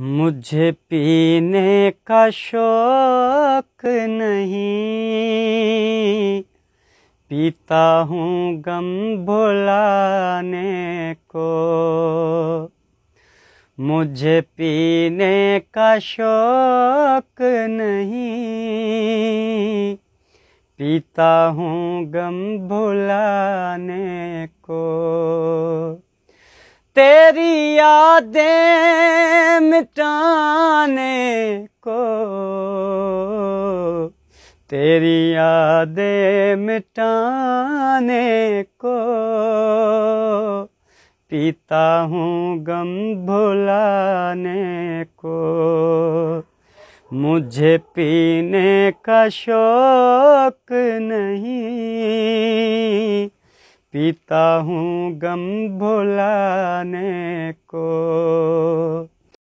मुझे पीने का शौक नहीं पीता हूँ गम भुलाने को मुझे पीने का शौक नहीं पीता हूँ गम भुलाने को तेरी यादें मिटाने को तेरी यादें मिटाने को पीता हूँ गम भुलाने को मुझे पीने का शौक नहीं पीता हूँ गम भुलाने को